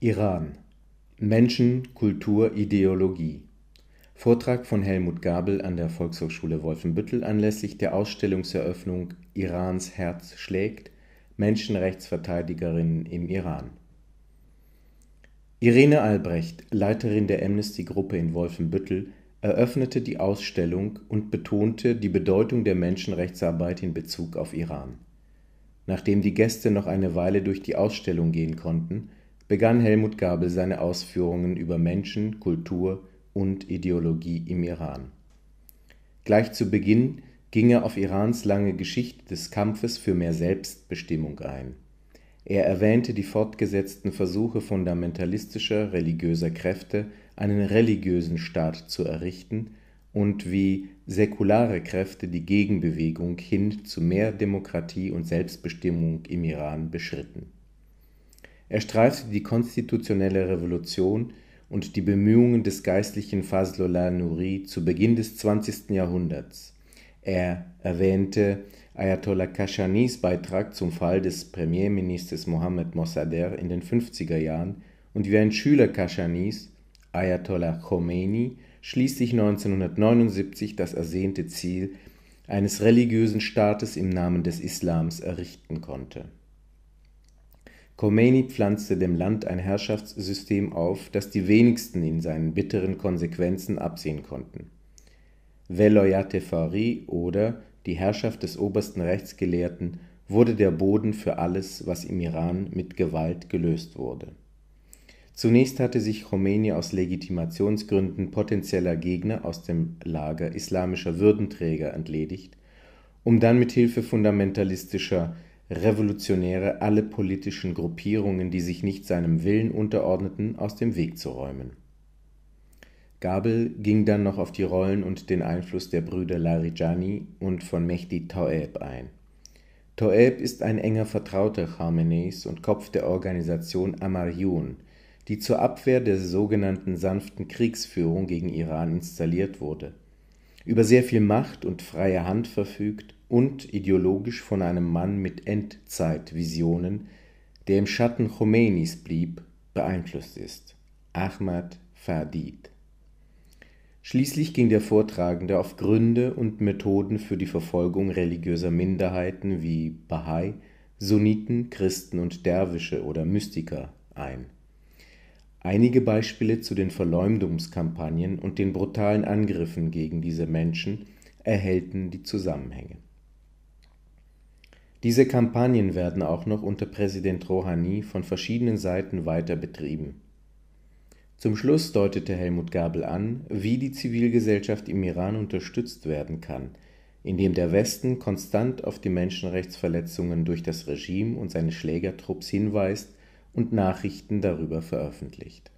Iran Menschen, Kultur, Ideologie. Vortrag von Helmut Gabel an der Volkshochschule Wolfenbüttel anlässlich der Ausstellungseröffnung Irans Herz schlägt Menschenrechtsverteidigerinnen im Iran. Irene Albrecht, Leiterin der Amnesty-Gruppe in Wolfenbüttel, eröffnete die Ausstellung und betonte die Bedeutung der Menschenrechtsarbeit in Bezug auf Iran. Nachdem die Gäste noch eine Weile durch die Ausstellung gehen konnten, begann Helmut Gabel seine Ausführungen über Menschen, Kultur und Ideologie im Iran. Gleich zu Beginn ging er auf Irans lange Geschichte des Kampfes für mehr Selbstbestimmung ein. Er erwähnte die fortgesetzten Versuche fundamentalistischer religiöser Kräfte, einen religiösen Staat zu errichten und wie säkulare Kräfte die Gegenbewegung hin zu mehr Demokratie und Selbstbestimmung im Iran beschritten er streifte die konstitutionelle Revolution und die Bemühungen des Geistlichen Fazlollah Nuri zu Beginn des 20. Jahrhunderts. Er erwähnte Ayatollah Kaschanis Beitrag zum Fall des Premierministers Mohammed Mossadegh in den 50er Jahren und wie ein Schüler Kaschanis, Ayatollah Khomeini, schließlich 1979 das ersehnte Ziel eines religiösen Staates im Namen des Islams errichten konnte Khomeini pflanzte dem Land ein Herrschaftssystem auf, das die wenigsten in seinen bitteren Konsequenzen absehen konnten. Veloyate e fari oder die Herrschaft des obersten Rechtsgelehrten wurde der Boden für alles, was im Iran mit Gewalt gelöst wurde. Zunächst hatte sich Khomeini aus Legitimationsgründen potenzieller Gegner aus dem Lager islamischer Würdenträger entledigt, um dann mit Hilfe fundamentalistischer Revolutionäre alle politischen Gruppierungen, die sich nicht seinem Willen unterordneten, aus dem Weg zu räumen. Gabel ging dann noch auf die Rollen und den Einfluss der Brüder Larijani und von Mehdi Taeb ein. Taeb ist ein enger Vertrauter Khameneis und Kopf der Organisation Amaryun, die zur Abwehr der sogenannten sanften Kriegsführung gegen Iran installiert wurde, über sehr viel Macht und freie Hand verfügt und ideologisch von einem Mann mit Endzeitvisionen, der im Schatten Khomeinis blieb, beeinflusst ist, Ahmad Fadid. Schließlich ging der Vortragende auf Gründe und Methoden für die Verfolgung religiöser Minderheiten wie Bahai, Sunniten, Christen und Derwische oder Mystiker ein. Einige Beispiele zu den Verleumdungskampagnen und den brutalen Angriffen gegen diese Menschen erhellten die Zusammenhänge. Diese Kampagnen werden auch noch unter Präsident Rouhani von verschiedenen Seiten weiter betrieben. Zum Schluss deutete Helmut Gabel an, wie die Zivilgesellschaft im Iran unterstützt werden kann, indem der Westen konstant auf die Menschenrechtsverletzungen durch das Regime und seine Schlägertrupps hinweist und Nachrichten darüber veröffentlicht